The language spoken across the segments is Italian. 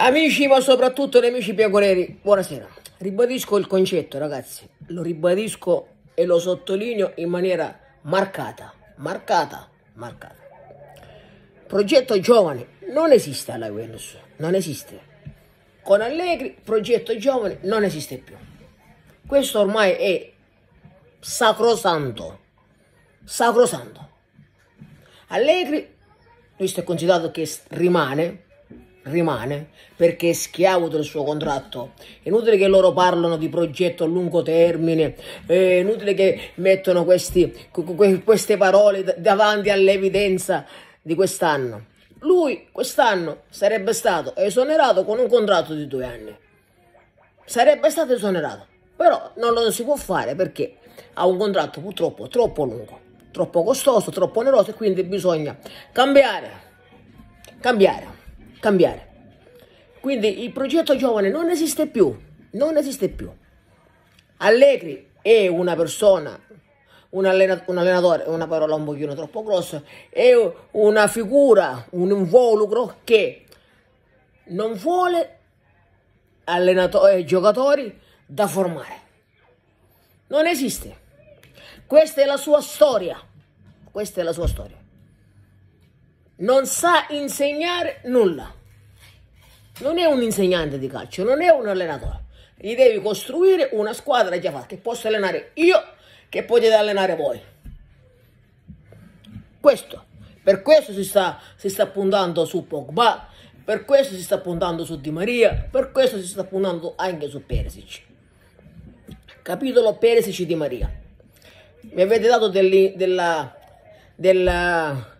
Amici, ma soprattutto nemici piagoneri, buonasera. Ribadisco il concetto, ragazzi. Lo ribadisco e lo sottolineo in maniera marcata, marcata, marcata. Progetto giovani non esiste alla Juventus, non esiste. Con Allegri, progetto giovani non esiste più. Questo ormai è sacrosanto, sacrosanto. Allegri, visto e considerato che rimane, rimane perché è schiavo del suo contratto. È inutile che loro parlano di progetto a lungo termine, è inutile che mettono questi, queste parole davanti all'evidenza di quest'anno. Lui quest'anno sarebbe stato esonerato con un contratto di due anni. Sarebbe stato esonerato, però non lo si può fare perché ha un contratto purtroppo troppo lungo, troppo costoso, troppo oneroso e quindi bisogna cambiare, cambiare cambiare. Quindi il progetto giovane non esiste più, non esiste più. Allegri è una persona, un, allenatore, un allenatore è una parola un pochino troppo grossa, è una figura, un involucro che non vuole allenatori, e eh, giocatori da formare. Non esiste. Questa è la sua storia. Questa è la sua storia non sa insegnare nulla. Non è un insegnante di calcio, non è un allenatore. Gli devi costruire una squadra già fatta, che posso allenare io, che potete allenare voi. Questo. Per questo si sta, si sta puntando su Pogba, per questo si sta puntando su Di Maria, per questo si sta puntando anche su Peresic. Capitolo Peresic Di Maria. Mi avete dato della, della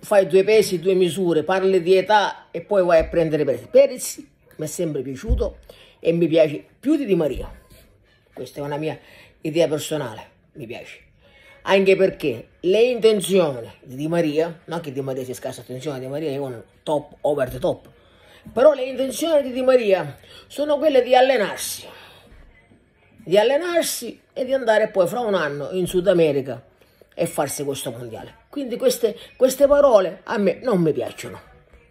fai due pesi, due misure, parli di età e poi vai a prendere Perez. Perez mi è sempre piaciuto e mi piace più di Di Maria. Questa è una mia idea personale, mi piace. Anche perché le intenzioni di Di Maria, non che Di Maria sia scarsa, attenzione, Di Maria è un top over the top, però le intenzioni di Di Maria sono quelle di allenarsi, di allenarsi e di andare poi fra un anno in Sud America e farsi questo mondiale. Quindi queste, queste parole a me non mi piacciono.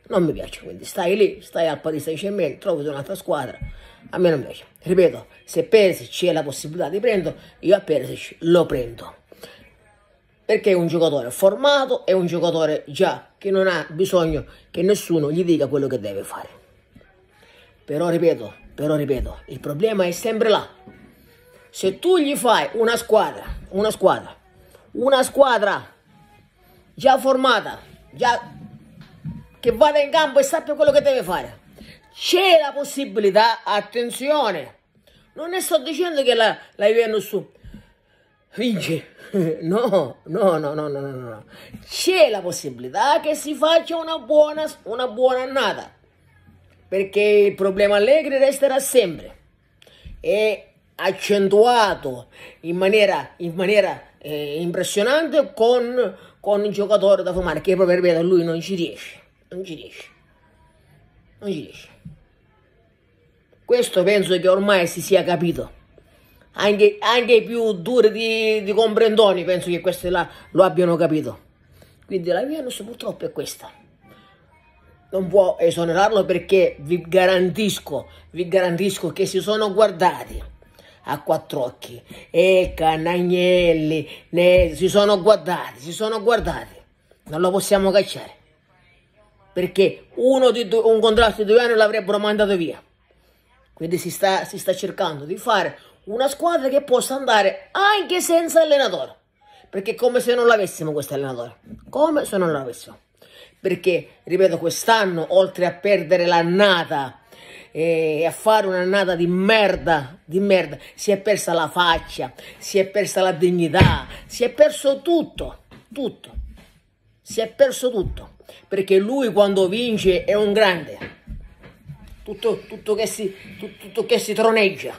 Non mi piacciono, quindi stai lì, stai al Paris Saint-Germain, trovi un'altra squadra. A me non piace. Ripeto, se Perisic c'è la possibilità di prenderlo, io a Perisic lo prendo. Perché è un giocatore formato, è un giocatore già che non ha bisogno che nessuno gli dica quello che deve fare. Però ripeto, però ripeto, il problema è sempre là. Se tu gli fai una squadra, una squadra, una squadra già formata, già che vada in campo e sappia quello che deve fare. C'è la possibilità, attenzione, non ne sto dicendo che la, la Juventus vince. No, no, no, no, no, no, no. C'è la possibilità che si faccia una buona, una buona annata. Perché il problema Allegri resterà sempre. È accentuato in maniera, in maniera eh, impressionante con con un giocatore da fumare che proprio ripeto lui non ci riesce non ci riesce non ci riesce questo penso che ormai si sia capito anche, anche i più duri di, di comprendoni penso che questi là lo abbiano capito quindi la Venus purtroppo è questa non può esonerarlo perché vi garantisco vi garantisco che si sono guardati a quattro occhi. E Canagnelli ne, si sono guardati, si sono guardati. Non lo possiamo cacciare. Perché uno di due, un contratto di due anni l'avrebbero mandato via. Quindi si sta, si sta cercando di fare una squadra che possa andare anche senza allenatore. Perché è come se non l'avessimo questo allenatore. Come se non l'avessimo. Perché, ripeto, quest'anno, oltre a perdere l'annata e a fare un'annata di merda, di merda, si è persa la faccia, si è persa la dignità, si è perso tutto, tutto, si è perso tutto, perché lui quando vince è un grande, tutto, tutto, che, si, tutto che si troneggia,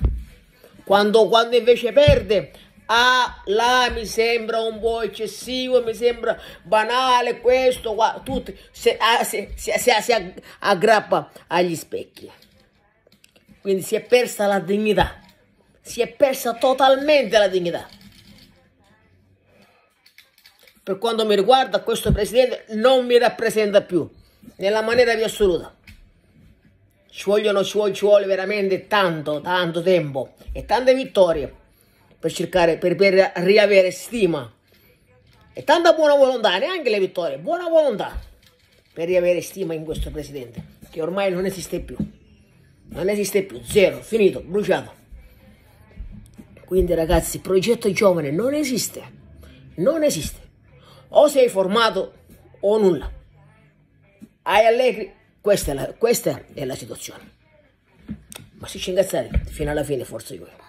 quando, quando invece perde ah là mi sembra un po' eccessivo, mi sembra banale questo, qua, tutti si, si, si, si aggrappa agli specchi. Quindi si è persa la dignità. Si è persa totalmente la dignità. Per quanto mi riguarda, questo presidente non mi rappresenta più, nella maniera più assoluta. Ci vogliono, ci vuole, ci vuole veramente tanto, tanto tempo e tante vittorie per cercare, per, per riavere stima e tanta buona volontà, neanche le vittorie, buona volontà per riavere stima in questo presidente che ormai non esiste più non esiste più, zero, finito, bruciato. Quindi ragazzi, progetto giovane non esiste, non esiste. O sei formato o nulla. Hai allegri, questa è la, questa è la situazione. Ma si ci incazzate fino alla fine, forza voi.